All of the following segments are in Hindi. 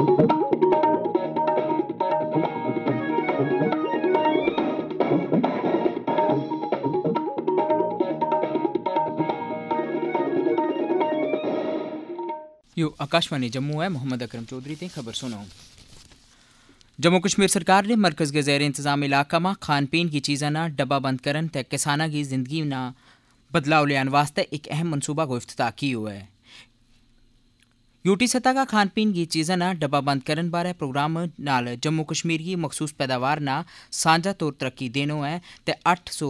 यो आकाशवाणी जम्मू है मोहम्मद अकरम चौधरी ते खबर सुनो जम्मू कश्मीर सरकार ने मरकज़ के जैर इंतज़ाम इलाका में खान पीन की चीज़ा ना डब्बा बंद करन ते किसाना की जिंदगी ना बदलाव लेने वास्ते एक अहम मनसूबा को अफ्ताह की हुआ है यूटी सतह का खान पीन की चीज़ा डब्बा बंद करने बारे प्रोग्राम नाल जम्मू कश्मीर की मखसूस पैदावार ना साझा तौर तरक्की देनो है ते अठ सौ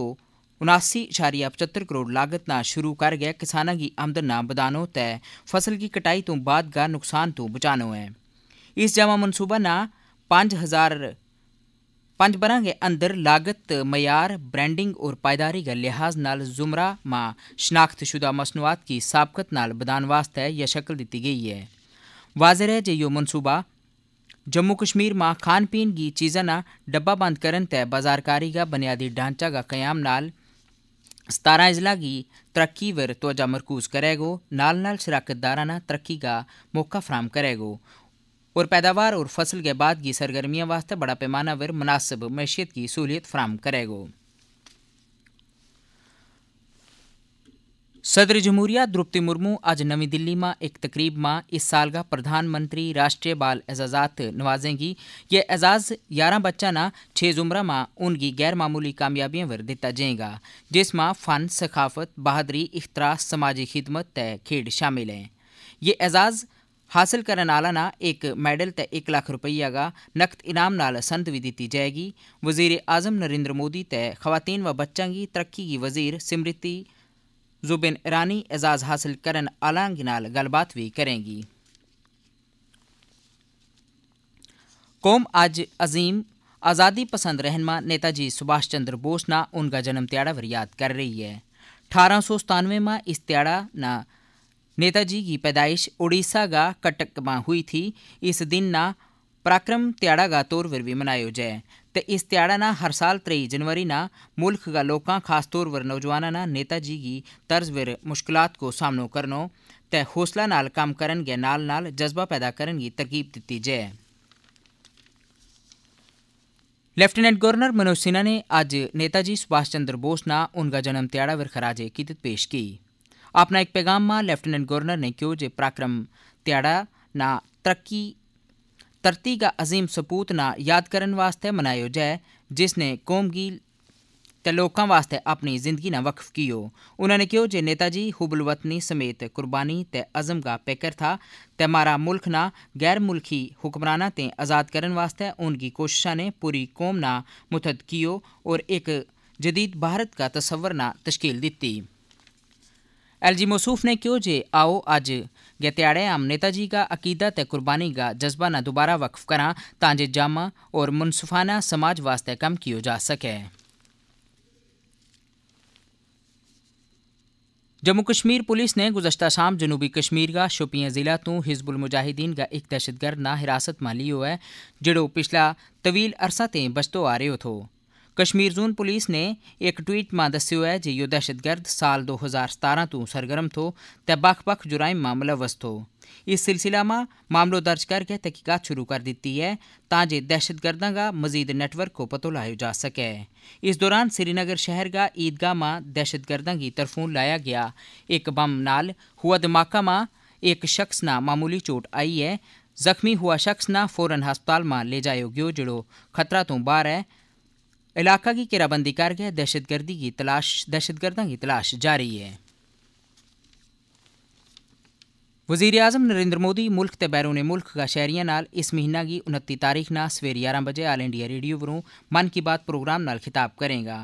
उनासी इशारिया पचहत्तर करोड़ लागत ना शुरू कर गया किसानों की आमदन ना बधानो ते फसल की कटाई तो बाद का नुकसान तो बचानो है इस जमा मनसूबा ना पांच हज़ार ਪੰਜਬਰਾਂ के अंदर लागत मैार ब्रांडिंग और पायदारी के लिहाज ਨਾਲ ਜ਼ੁਮਰਾ ਮਾ ਸ਼ਨਾਖਤशुदा ਮਸਨੂਆਤ की ਸਾਬਕਤ न ਬਦਾਨ ਵਾਸਤੇ यह शक्ल ਦਿੱਤੀ ਗਈ है वाजर है जे यो मनसूबा जम्मू कश्मीर में खान पीन की चीज़ा ना डब्बा बंद करन तय बाजारकारी का बुनियादी ढांचा का क्याम नाल सतारा अजला की तरक्की वर तोजा मरकूज करेगो नाल नाल शराकतदारा तरक्की का मौका फराम करेगो और पैदावार और फसल के बाद की सरगर्मियों वास्ते बड़ा पैमाना पर मुनासिब मैशियत की सहूलियत फ्राहम करेगो सदर जमहूरिया द्रौपदी मुर्मू आज नवी दिल्ली में एक तकरीब में इस साल का प्रधानमंत्री राष्ट्रीय बाल एजाजात नवाजेंगी ये एजाज ग्यारह बच्चा ना छः जुमरा में उनकी गैर मामूली कामयाबियों पर दिता जाएगा जिसमें फन सखाफत बहादरी इख्तरा समाजी खिदमत तय खेड शामिल हैं ये एजाज़ ਹਾਸਲ ਕਰਨ ਵਾਲਾ ਨਾ ਇੱਕ ਮੈਡਲ ਤੇ 1 ਲੱਖ ਰੁਪਈਆ ਦਾ ਨਕਦ ਇਨਾਮ ਨਾਲ ਸੰਤ ਵੀ ਦਿੱਤੀ ਜਾਏਗੀ ਵਜ਼ੀਰ ਆਜ਼ਮ ਨਰਿੰਦਰ ਮੋਦੀ ਤੇ ਖਵਾਤੀਨ व बच्चों की तरक्की की वजीर स्मृति जुबिन ईरानी एजाज़ हासिल करन आलांग नाल गलबात भी करेंगी कौम आज अजीम आज़ादी पसंद रहनमा नेताजी सुभाष चंद्र बोस ना उनका जन्म त्याड़ा पर याद कर रही है अठारह सौ सतानवे में इस त्याड़ा ना नेताजी की पैदाइश उड़ीसा का कटक में हुई थी इस दिन ना पराक्रम त्याड़ा का तौर पर भी मनायो जाए तो इस त्याड़ा ना हर साल तेई जनवरी ना मुल्क का लोग खास तौर पर नौजवाना ना नेताजी की तर्ज पर मुश्किल को सामनो करनो ते हौसला नाल काम करन के नाल नाल जज्बा पैदा करन की तरकीब दी जाए लेफ्टिनेंट गवर्नर मनोज सिन्हा ने अज नेताजी सुभाष चंद्र बोस ना उनका जन्म त्याड़ा पर खराजे कीदत पेश की में એક गवर्नर ने कहो કહ્યું पराक्रम त्याड़ा ना तरक्की तरती का अजीम सपूत ना याद करने वास्ते मनायो जाए जिसने कौम की लोगों वास्ते अपनी जिंदगी ना वक्फ की हो उन्होंने कहो जे नेताजी हुबुल वतनी समेत कुर्बानी ते अजम का पैकर था ते मारा मुल्क ना गैर मुल्की हुक्मराना ते आज़ाद करने वास्ते उनकी कोशिशा ने पूरी कौम ना मुतहद कियो और एक जदीद भारत का तस्वर ना तश्कील दी एल जी मसूफ ने क्यों जे आओ अज गतियाड़े आम नेताजी का अकीदा ते कुर्बानी का जज्बा ना दोबारा वक्फ करा ताजे जामा और मुनसफाना समाज वास्ते कम कियो जा सके जम्मू कश्मीर पुलिस ने गुजशत शाम जनूबी कश्मीर का शोपियां ज़िला तो हिजबुल मुजाहिदीन का एक दहशतगर्द ना हिरासत में लियो है जड़ो पिछला तवील अरसा ते बचतो आ रहे हो थो ਕਸ਼ਮੀਰ ਜ਼ੋਨ ਪੁਲਿਸ ਨੇ ਇੱਕ ਟਵੀਟ ਮਾ ਦੱਸਿਓ ਹੈ ਜੇ ਯੋ ਦਹਿਸ਼ਤਗਰਦ ਸਾਲ 2017 ਤੋਂ ਸਰਗਰਮ ਥੋ ਤੇ बख ਵੱਖ ਜੁਰਾਇਮ ਮਾਮਲਾ ਵਸਥੋ इस सिलसिला में मामलो दर्ज करके तहकीकत शुरू कर दी है ताजे दहशतगर्दा का मजीद नेटवर्क को पतो लाया जा सके इस दौरान श्रीनगर शहर का ईदगाह में दहशतगर्दा की तरफों लाया गया एक बम नाल हुआ धमाका में एक शख्स न मामूली चोट आई है जख्मी हुआ शख्स न फौरन हस्पताल में ले जायो गयो जो खतरा तो बाहर है इलाका की घेराबंदी करके दहशतगर्दी की तलाश दहशतगर्दा की तलाश जारी है वजीर अजम नरेंद्र मोदी मुल्क के बैरून मुल्क का शहरिया नाल इस महीना की उन्ती तारीख न सवेर ग्यारह बजे आल इंडिया रेडियो वरों मन की बात प्रोग्राम नाल खिताब करेगा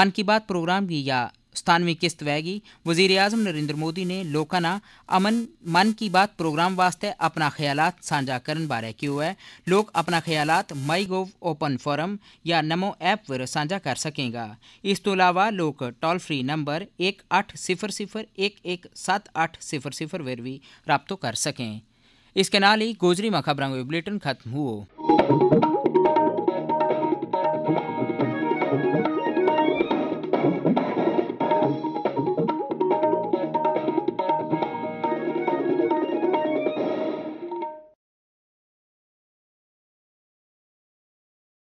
मन की बात प्रोग्राम की या स्थानवी किस्त वहगी वजीर अजम नरेंद्र मोदी ने लोगों ने अमन मन की बात प्रोग्राम वास्ते अपना ख्याल साझा करने बारे क्यों है लोग अपना ख्याल माई गोव ओपन फोरम या नमो ऐप पर साझा कर सकेंगा इस तू तो अलावा लोग टोल फ्री नंबर एक अठ सिफर सिफर एक एक सत्त अठ सिफर सिफर पर भी रबतो कर सकें इसके नाल ही गोजरी में खबरों बुलेटिन खत्म हुआ